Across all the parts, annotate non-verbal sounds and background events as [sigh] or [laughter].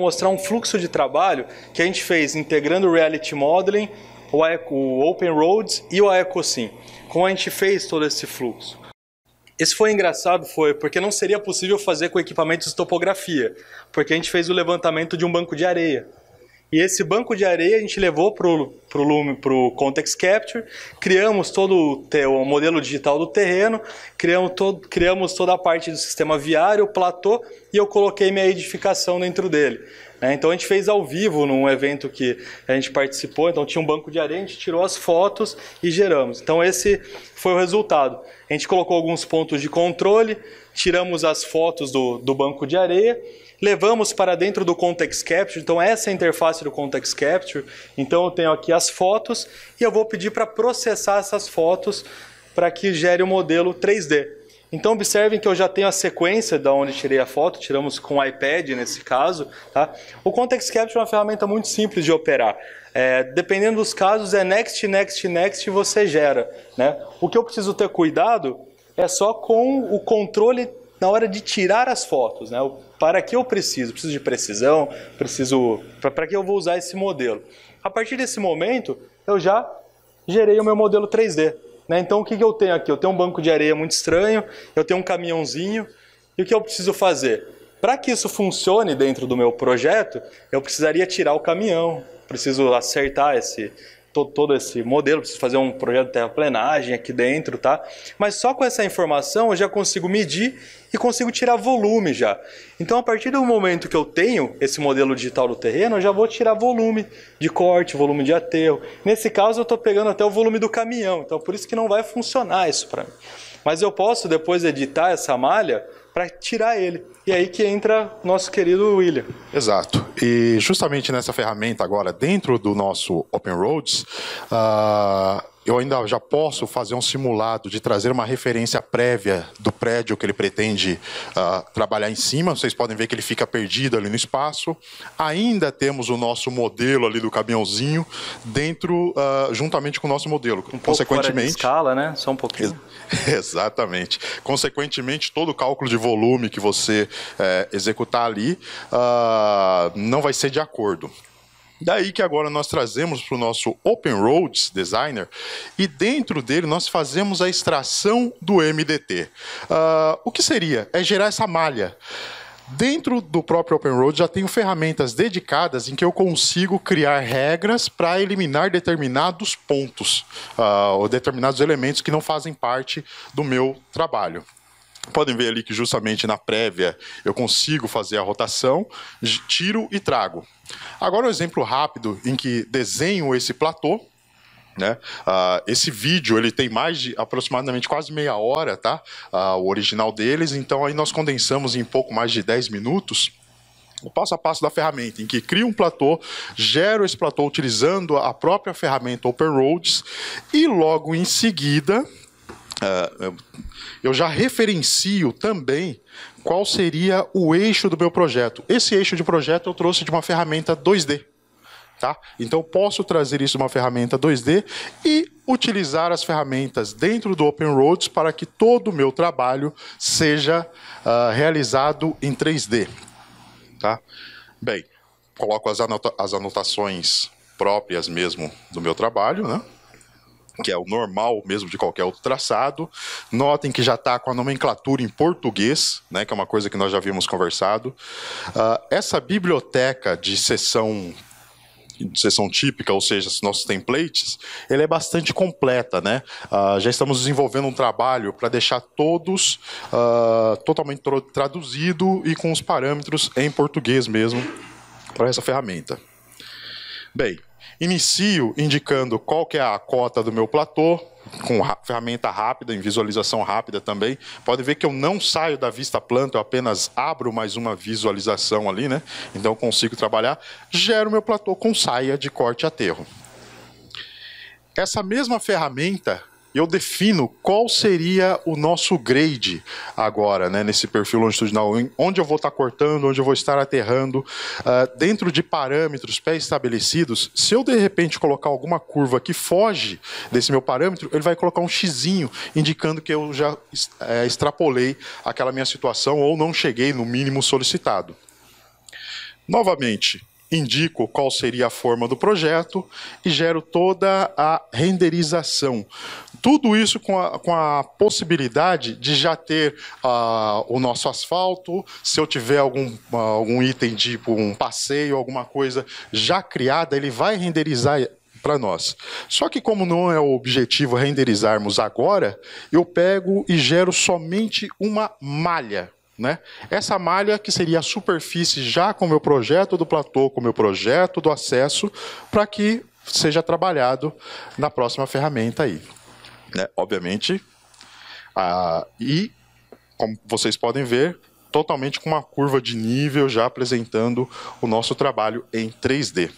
mostrar um fluxo de trabalho que a gente fez integrando o Reality Modeling, o, Open Roads e o AecoSim. Como a gente fez todo esse fluxo? Esse foi engraçado, foi porque não seria possível fazer com equipamentos de topografia, porque a gente fez o levantamento de um banco de areia. E esse banco de areia a gente levou para o Lume, para o Context Capture, criamos todo o, o, modelo digital do terreno, criamos, todo, criamos toda a parte do sistema viário, o platô, e eu coloquei minha edificação dentro dele. É, então a gente fez ao vivo num evento que a gente participou, então tinha um banco de areia, a gente tirou as fotos e geramos. Então esse foi o resultado. A gente colocou alguns pontos de controle, tiramos as fotos do, do banco de areia, levamos para dentro do Context Capture, então essa é a interface do Context Capture. Então eu tenho aqui as fotos e eu vou pedir para processar essas fotos para que gere o um modelo 3D. Então observem que eu já tenho a sequência da onde tirei a foto, tiramos com o iPad nesse caso. Tá? O Context Capture é uma ferramenta muito simples de operar. É, dependendo dos casos, é next, next, next você gera. Né? O que eu preciso ter cuidado é só com o controle na hora de tirar as fotos. Né? Para que eu preciso? Preciso de precisão? Preciso. Para que eu vou usar esse modelo? A partir desse momento, eu já gerei o meu modelo 3D. Né? Então o que, que eu tenho aqui? Eu tenho um banco de areia muito estranho, eu tenho um caminhãozinho, e o que eu preciso fazer? Para que isso funcione dentro do meu projeto, eu precisaria tirar o caminhão, preciso acertar esse, todo esse modelo, preciso fazer um projeto de terraplenagem aqui dentro, tá? Mas só com essa informação eu já consigo medir e consigo tirar volume já. Então, a partir do momento que eu tenho esse modelo digital do terreno, eu já vou tirar volume de corte, volume de aterro. Nesse caso, eu estou pegando até o volume do caminhão, então por isso que não vai funcionar isso para mim. Mas eu posso depois editar essa malha para tirar ele. E aí que entra nosso querido William. Exato. E justamente nessa ferramenta agora, dentro do nosso Open Roads, uh eu ainda já posso fazer um simulado de trazer uma referência prévia do prédio que ele pretende uh, trabalhar em cima. Vocês podem ver que ele fica perdido ali no espaço. Ainda temos o nosso modelo ali do caminhãozinho dentro, uh, juntamente com o nosso modelo. Um Consequentemente, escala, né? Só um pouquinho. [laughs] exatamente. Consequentemente, todo o cálculo de volume que você uh, executar ali ah, não vai ser de acordo. Daí que agora nós trazemos para o nosso Open Roads Designer e dentro dele nós fazemos a extração do MDT. Uh, ah, o que seria? É gerar essa malha. Dentro do próprio Open Road já tenho ferramentas dedicadas em que eu consigo criar regras para eliminar determinados pontos uh, ou determinados elementos que não fazem parte do meu trabalho. Podem ver ali que justamente na prévia eu consigo fazer a rotação, tiro e trago. Agora um exemplo rápido em que desenho esse platô, né? Uh, esse vídeo ele tem mais de aproximadamente quase meia hora, tá? Uh, o original deles, então aí nós condensamos em pouco mais de 10 minutos o passo a passo da ferramenta, em que crio um platô, gero esse platô utilizando a própria ferramenta Open Roads e logo em seguida ah, eu já referencio também qual seria o eixo do meu projeto. Esse eixo de projeto eu trouxe de uma ferramenta 2D. Tá? Então, posso trazer isso de uma ferramenta 2D e utilizar as ferramentas dentro do Open Roads para que todo o meu trabalho seja uh, realizado em 3D. Tá? Bem, coloco as, anota as anotações próprias mesmo do meu trabalho, né? que é o normal mesmo de qualquer outro traçado. Notem que já está com a nomenclatura em português, né, que é uma coisa que nós já havíamos conversado. Uh, essa biblioteca de sessão de sessão típica, ou seja, nossos templates, ele é bastante completa, né? Uh, já estamos desenvolvendo um trabalho para deixar todos uh, totalmente traduzido e com os parâmetros em português mesmo para essa ferramenta. Bem, inicio indicando qual que é a cota do meu platô, com ferramenta rápida, em visualização rápida também. Pode ver que eu não saio da vista planta, eu apenas abro mais uma visualização ali, né? Então consigo trabalhar. Gero meu platô com saia de corte aterro. Essa mesma ferramenta eu defino qual seria o nosso grade agora, né, nesse perfil longitudinal, onde eu vou estar cortando, onde eu vou estar aterrando, uh, dentro de parâmetros pré-estabelecidos. Se eu de repente colocar alguma curva que foge desse meu parâmetro, ele vai colocar um xizinho indicando que eu já é, extrapolei aquela minha situação ou não cheguei no mínimo solicitado. Novamente, indico qual seria a forma do projeto e gero toda a renderização. Tudo isso com a, com a possibilidade de já ter uh, o nosso asfalto, se eu tiver algum, uh, algum item tipo um passeio, alguma coisa já criada, ele vai renderizar para nós. Só que como não é o objetivo renderizarmos agora, eu pego e gero somente uma malha né? Essa malha que seria a superfície já com o meu projeto do platô, com o meu projeto do acesso, para que seja trabalhado na próxima ferramenta aí. Né? Obviamente, ah, e como vocês podem ver, totalmente com uma curva de nível já apresentando o nosso trabalho em 3D.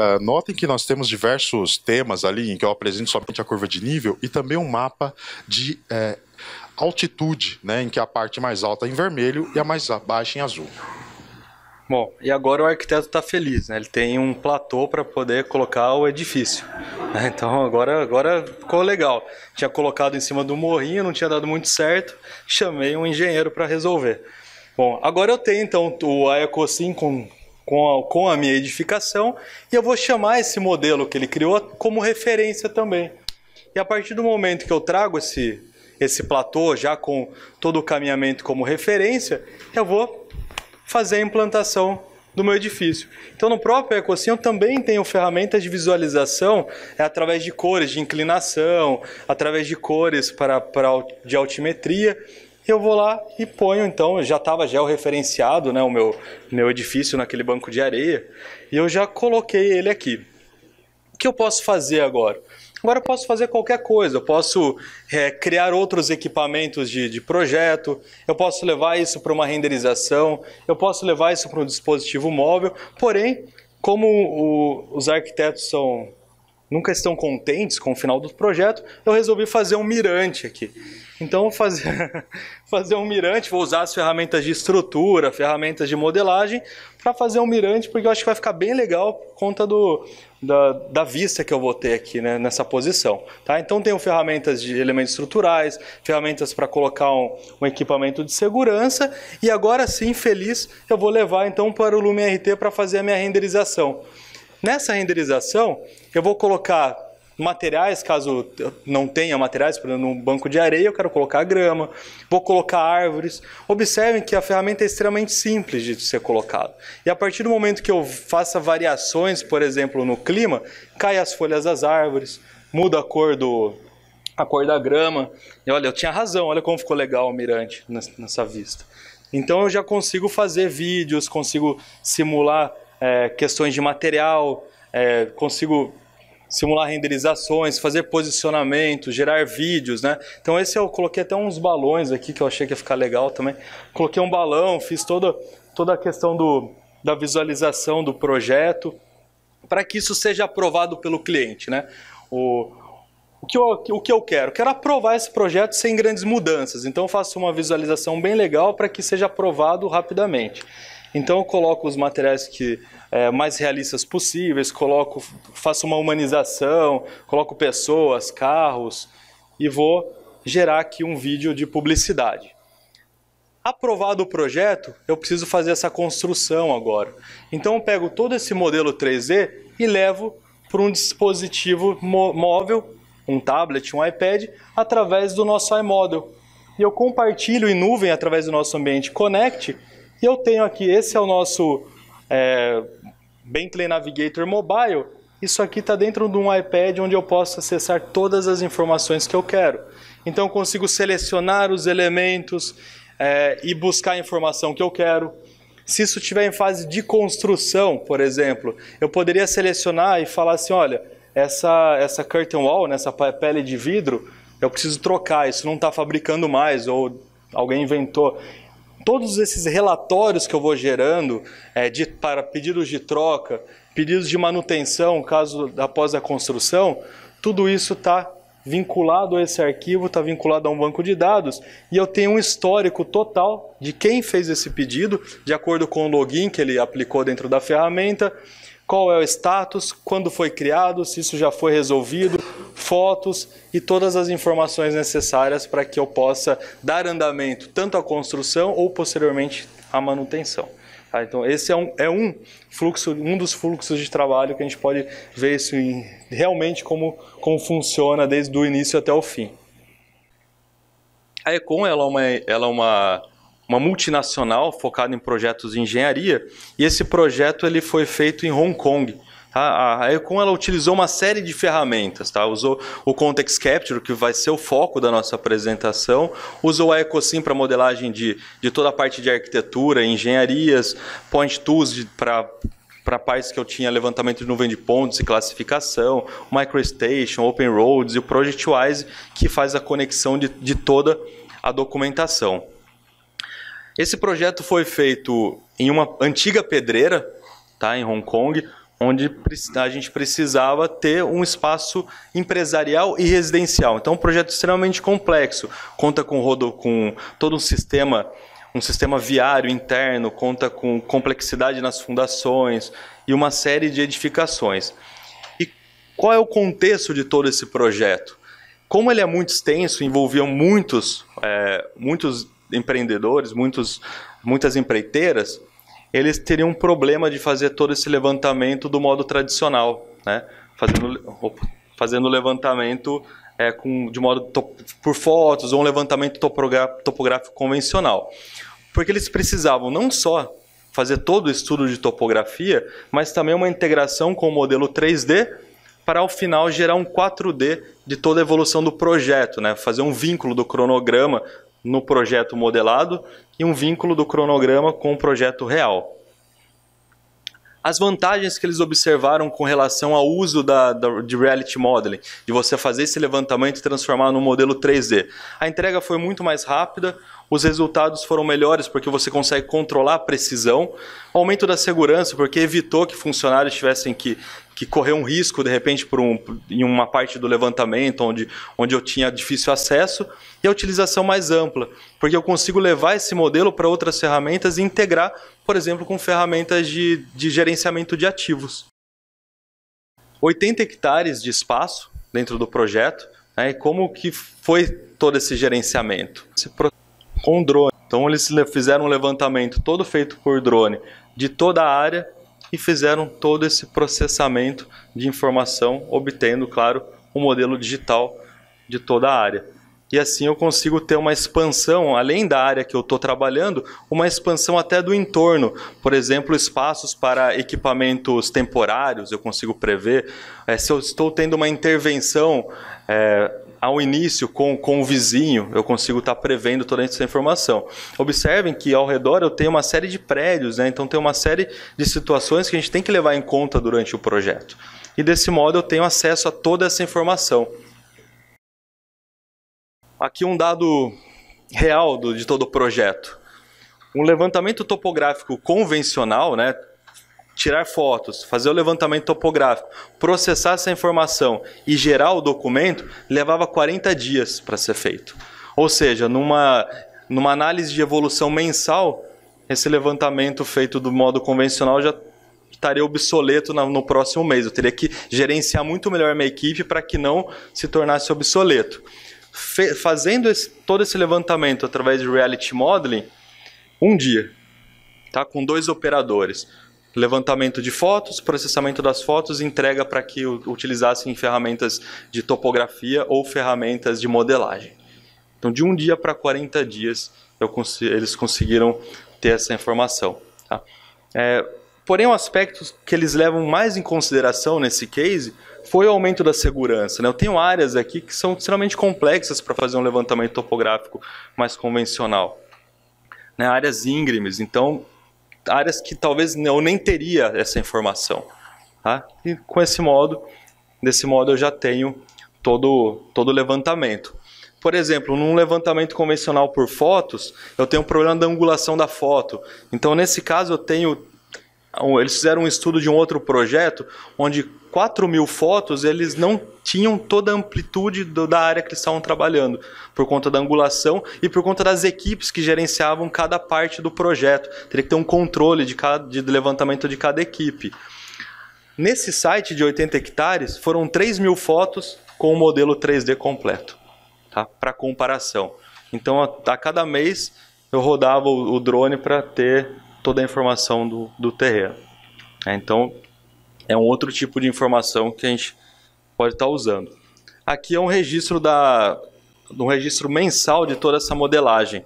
Ah, notem que nós temos diversos temas ali em que eu apresento somente a curva de nível e também um mapa de é, altitude, né, em que a parte mais alta é em vermelho e a mais baixa em azul. Bom, e agora o arquiteto está feliz, né? Ele tem um platô para poder colocar o edifício. Né? [laughs] Então agora, agora ficou legal. Tinha colocado em cima do morrinho, não tinha dado muito certo. Chamei um engenheiro para resolver. Bom, agora eu tenho então o Aecosim com com a, com a minha edificação, e eu vou chamar esse modelo que ele criou como referência também. E a partir do momento que eu trago esse, esse platô já com todo o caminhamento como referência, eu vou fazer a implantação do meu edifício. Então, no próprio EcoSim, eu também tenho ferramentas de visualização é, através de cores de inclinação, através de cores para, para, de altimetria, eu vou lá e ponho então, já estava georreferenciado né, o meu, meu edifício naquele banco de areia, e eu já coloquei ele aqui. O que eu posso fazer agora? Agora eu posso fazer qualquer coisa, eu posso é, criar outros equipamentos de, de projeto, eu posso levar isso para uma renderização, eu posso levar isso para um dispositivo móvel, porém, como o, os arquitetos são nunca estão contentes com o final do projeto, eu resolvi fazer um mirante aqui. Então, fazer, [laughs] fazer um mirante, vou usar as ferramentas de estrutura, ferramentas de modelagem, para fazer um mirante, porque eu acho que vai ficar bem legal por conta do, da, da vista que eu vou ter aqui né, nessa posição. Tá? Então, tenho ferramentas de elementos estruturais, ferramentas para colocar um, um, equipamento de segurança, e agora sim, feliz, eu vou levar então para o Lumion RT para fazer a minha renderização. Nessa renderização, eu vou colocar materiais, caso não tenha materiais, por exemplo, num banco de areia, eu quero colocar grama, vou colocar árvores. Observem que a ferramenta é extremamente simples de ser colocada. E a partir do momento que eu faça variações, por exemplo, no clima, cai as folhas das árvores, muda a cor do a cor da grama. E olha, eu tinha razão, olha como ficou legal o mirante nessa vista. Então eu já consigo fazer vídeos, consigo simular é, questões de material, é, consigo simular renderizações, fazer posicionamento, gerar vídeos, né? Então esse eu coloquei até uns balões aqui que eu achei que ia ficar legal também. Coloquei um balão, fiz toda, toda a questão do, da visualização do projeto para que isso seja aprovado pelo cliente, né? O, o que, eu, o que eu quero? Quero aprovar esse projeto sem grandes mudanças. Então, faço uma visualização bem legal para que seja aprovado rapidamente. Então eu coloco os materiais que é, mais realistas possíveis, coloco, faço uma humanização, coloco pessoas, carros e vou gerar aqui um vídeo de publicidade. Aprovado o projeto, eu preciso fazer essa construção agora. Então eu pego todo esse modelo 3D e levo para um dispositivo móvel, um tablet, um iPad, através do nosso iModel. E eu compartilho em nuvem através do nosso ambiente Connect e eu tenho aqui, esse é o nosso é, Bentley Navigator Mobile. Isso aqui está dentro de um iPad onde eu posso acessar todas as informações que eu quero. Então eu consigo selecionar os elementos é, e buscar a informação que eu quero. Se isso estiver em fase de construção, por exemplo, eu poderia selecionar e falar assim, olha, essa, essa curtain wall, né, essa pele de vidro, eu preciso trocar, isso não está fabricando mais, ou alguém inventou todos esses relatórios que eu vou gerando é, de, para pedidos de troca, pedidos de manutenção, caso após a construção, tudo isso está vinculado a esse arquivo, está vinculado a um banco de dados e eu tenho um histórico total de quem fez esse pedido, de acordo com o login que ele aplicou dentro da ferramenta, qual é o status, quando foi criado, se isso já foi resolvido, fotos e todas as informações necessárias para que eu possa dar andamento tanto à construção ou posteriormente à manutenção. Tá? Então esse é um, é um fluxo, um dos fluxos de trabalho que a gente pode ver isso em, realmente como, como funciona desde o início até o fim. A Econ ela é uma, ela é uma uma multinacional focada em projetos de engenharia, e esse projeto ele foi feito em Hong Kong. A, a Econ ela utilizou uma série de ferramentas, tá? Usou o Context Capture, que vai ser o foco da nossa apresentação, usou a Ecosim para modelagem de, de toda a parte de arquitetura, engenharias, Point Tools para para partes que eu tinha levantamento de nuvem de pontos e classificação, MicroStation, Open Roads e o ProjectWise, que faz a conexão de, de toda a documentação. Esse projeto foi feito em uma antiga pedreira, tá, em Hong Kong, onde a gente precisava ter um espaço empresarial e residencial. Então, é um projeto extremamente complexo. Conta com, rodo, com todo um sistema, um sistema viário interno, conta com complexidade nas fundações e uma série de edificações. E qual é o contexto de todo esse projeto? Como ele é muito extenso, envolvia muitos, é, muitos empreendedores, muitos, muitas empreiteiras, eles teriam um problema de fazer todo esse levantamento do modo tradicional, né? Fazendo, opa, fazendo levantamento é, com, de modo top, por fotos ou um levantamento topográfico convencional. Porque eles precisavam não só fazer todo o estudo de topografia, mas também uma integração com o modelo 3D para ao final gerar um 4D de toda a evolução do projeto, né? fazer um vínculo do cronograma no projeto modelado e um vínculo do cronograma com o projeto real. As vantagens que eles observaram com relação ao uso da, da, de reality modeling, de você fazer esse levantamento e transformar num modelo 3D. A entrega foi muito mais rápida, os resultados foram melhores porque você consegue controlar a precisão, aumento da segurança porque evitou que funcionários tivessem que, que correr um risco de repente por um, em uma parte do levantamento onde, onde eu tinha difícil acesso e a utilização mais ampla porque eu consigo levar esse modelo para outras ferramentas e integrar, por exemplo, com ferramentas de, de gerenciamento de ativos. 80 hectares de espaço dentro do projeto, né, e como que foi todo esse gerenciamento. Esse com drone. Então eles fizeram um levantamento todo feito por drone de toda a área e fizeram todo esse processamento de informação, obtendo, claro, um modelo digital de toda a área. E assim eu consigo ter uma expansão, além da área que eu estou trabalhando, uma expansão até do entorno. Por exemplo, espaços para equipamentos temporários, eu consigo prever. É, se eu estou tendo uma intervenção é, ao início com, com o vizinho, eu consigo estar tá prevendo toda essa informação. Observem que ao redor eu tenho uma série de prédios, né? então tem uma série de situações que a gente tem que levar em conta durante o projeto. E desse modo eu tenho acesso a toda essa informação. Aqui um dado real do, de todo o projeto. Um levantamento topográfico convencional, né, tirar fotos, fazer o levantamento topográfico, processar essa informação e gerar o documento, levava 40 dias para ser feito. Ou seja, numa, numa análise de evolução mensal, esse levantamento feito do modo convencional já estaria obsoleto no próximo mês. Eu teria que gerenciar muito melhor minha equipe para que não se tornasse obsoleto. Fe fazendo esse, todo esse levantamento através de reality modeling, um dia, tá? com dois operadores levantamento de fotos, processamento das fotos, entrega para que utilizassem ferramentas de topografia ou ferramentas de modelagem. Então, de um dia para 40 dias, cons eles conseguiram ter essa informação. Tá? É, porém, o um aspecto que eles levam mais em consideração nesse case foi o aumento da segurança. Né? Eu tenho áreas aqui que são extremamente complexas para fazer um levantamento topográfico mais convencional. Né? Áreas íngremes, então áreas que talvez eu nem teria essa informação. Tá? E com esse modo, desse modo eu já tenho todo todo levantamento. Por exemplo, num levantamento convencional por fotos, eu tenho um problema da angulação da foto. Então, nesse caso, eu tenho eles fizeram um estudo de um outro projeto onde 4 mil fotos eles não tinham toda a amplitude do, da área que eles estavam trabalhando, por conta da angulação e por conta das equipes que gerenciavam cada parte do projeto. Teria que ter um controle de, cada, de levantamento de cada equipe. Nesse site de 80 hectares foram 3 mil fotos com o modelo 3D completo, tá? para comparação. Então, a, a cada mês eu rodava o, o drone para ter toda a informação do, do terreno. É, então, é um outro tipo de informação que a gente pode estar tá usando. Aqui é um registro da um registro mensal de toda essa modelagem.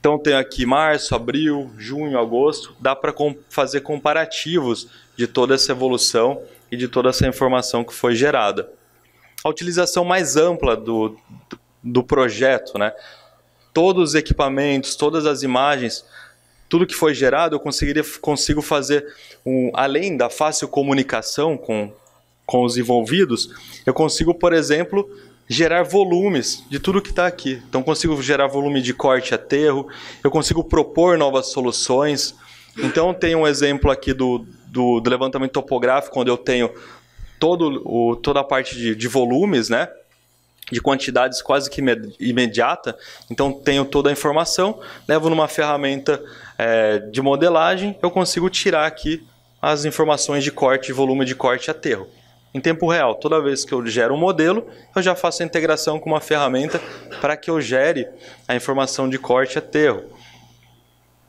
Então tem aqui março, abril, junho, agosto, dá para com, fazer comparativos de toda essa evolução e de toda essa informação que foi gerada. A utilização mais ampla do, do, do projeto, né? Todos os equipamentos, todas as imagens tudo que foi gerado eu conseguiria, consigo fazer, um, além da fácil comunicação com, com os envolvidos, eu consigo, por exemplo, gerar volumes de tudo que está aqui. Então, consigo gerar volume de corte aterro, eu consigo propor novas soluções. Então, tem um exemplo aqui do, do, do levantamento topográfico, onde eu tenho todo o, toda a parte de, de volumes, né? de quantidades quase que imediata. Então tenho toda a informação, levo numa ferramenta é, de modelagem, eu consigo tirar aqui as informações de corte, volume de corte e aterro. Em tempo real, toda vez que eu gero um modelo, eu já faço a integração com uma ferramenta para que eu gere a informação de corte e aterro.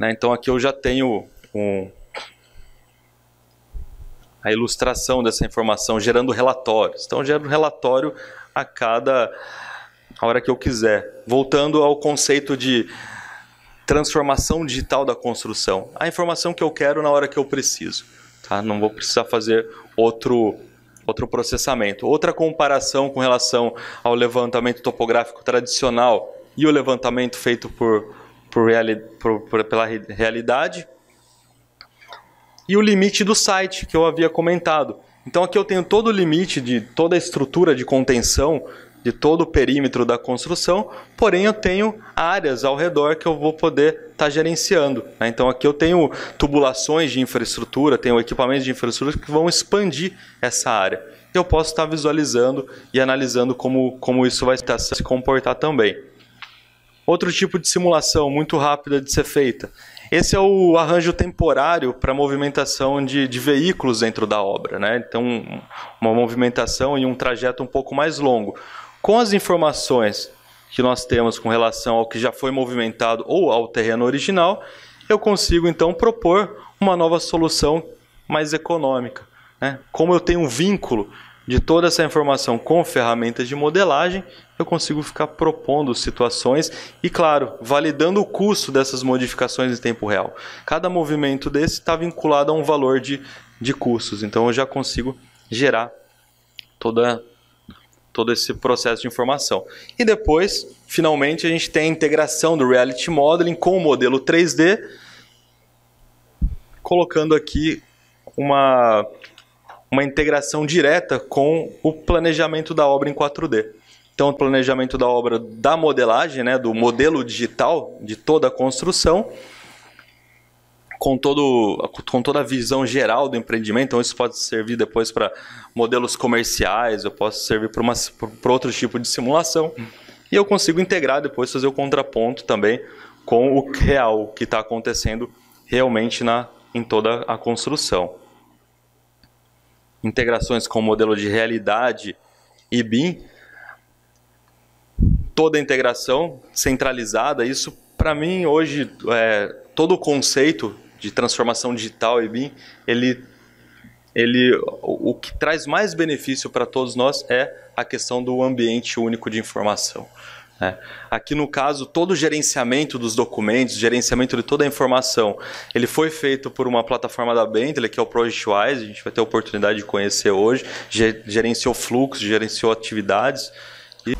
Né? Então aqui eu já tenho um, a ilustração dessa informação, gerando relatórios. Então, eu gero um relatório a cada hora que eu quiser. Voltando ao conceito de transformação digital da construção. A informação que eu quero na hora que eu preciso. Tá? Não vou precisar fazer outro, outro processamento. Outra comparação com relação ao levantamento topográfico tradicional e o levantamento feito por, por, reali por, por pela realidade. E o limite do site, que eu havia comentado. Então aqui eu tenho todo o limite de toda a estrutura de contenção de todo o perímetro da construção, porém eu tenho áreas ao redor que eu vou poder estar tá gerenciando. Né? Então aqui eu tenho tubulações de infraestrutura, tenho equipamentos de infraestrutura que vão expandir essa área. Eu posso estar tá visualizando e analisando como, como isso vai tá se comportar também. Outro tipo de simulação muito rápida de ser feita esse é o arranjo temporário para movimentação de, de, veículos dentro da obra, né? Então, uma movimentação e um trajeto um pouco mais longo. Com as informações que nós temos com relação ao que já foi movimentado ou ao terreno original, eu consigo então propor uma nova solução mais econômica. Né? Como eu tenho um vínculo de toda essa informação com ferramentas de modelagem, eu consigo ficar propondo situações e, claro, validando o custo dessas modificações em tempo real. Cada movimento desse está vinculado a um valor de, de custos, então eu já consigo gerar toda, todo esse processo de informação. E depois, finalmente, a gente tem a integração do Reality Modeling com o modelo 3D, colocando aqui uma uma integração direta com o planejamento da obra em 4D. Então, o planejamento da obra da modelagem, né, do modelo digital de toda a construção, com, todo, com toda a visão geral do empreendimento. Então, isso pode servir depois para modelos comerciais, eu posso servir para outro tipo de simulação. E eu consigo integrar depois, fazer o contraponto também com o real, o que está acontecendo realmente na, em toda a construção integrações com o modelo de realidade e BIM, toda a integração centralizada, isso para mim hoje, é, todo o conceito de transformação digital e BIM, ele, ele, o que traz mais benefício para todos nós é a questão do ambiente único de informação. É. Aqui no caso, todo o gerenciamento dos documentos, gerenciamento de toda a informação, ele foi feito por uma plataforma da Bentley, que é o ProjectWise, a gente vai ter a oportunidade de conhecer hoje, gerenciou fluxos, gerenciou atividades. E,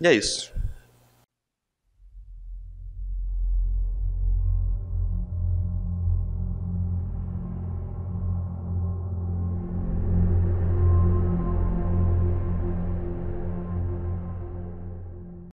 e é isso.